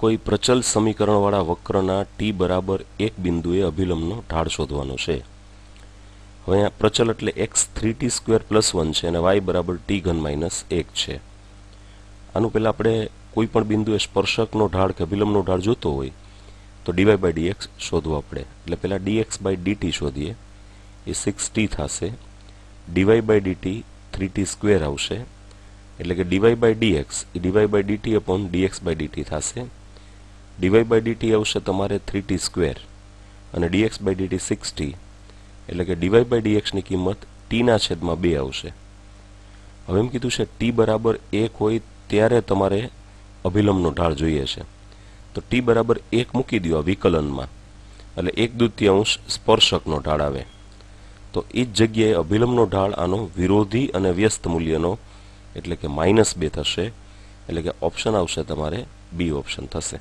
કોઈ પ્રચલ સમીકરણવાળા વક્રના ટી બરાબર એક બિંદુએ અભિલંબનો ઢાળ શોધવાનો છે હવે અહીંયા પ્રચલ એટલે X three T square plus one છે અને વાય બરાબર ટી ઘન માઇનસ એક છે આનું પહેલાં આપણે કોઈ પણ બિંદુએ સ્પર્શકનો ઢાળ કે અભિલંબનો ઢાળ જોતો હોય તો ડીવાય બાય ડીએક્સ શોધવું આપણે એટલે પહેલાં ડીએક્સ બાય ડીટી શોધીએ એ સિક્સ ટી થશે D Y by D T three T square આવશે એટલે કે ડીવાય બાય ડીએક્સ એ D Y by D T upon D X by D T થશે ડીવાય બાય ડીટી આવશે તમારે થ્રી ટી સ્ક્વેર અને D X by D T six T એટલે કે ડીવાય બાય ડીએક્સની કિંમત ટીના છેદમાં બે આવશે હવે એમ કીધું છે ટી બરાબર એક હોય ત્યારે તમારે અભિલંબનો ઢાળ જોઈએ છે તો ટી બરાબર એક મૂકી દો આ વિકલનમાં એટલે એક દ્વિતીયાંશ સ્પર્શકનો ઢાળ આવે તો એ જ જગ્યાએ અભિલંબનો ઢાળ આનો વિરોધી અને વ્યસ્ત મૂલ્યનો એટલે કે માઇનસ બે થશે એટલે કે ઓપ્શન આવશે તમારે બી ઓપ્શન થશે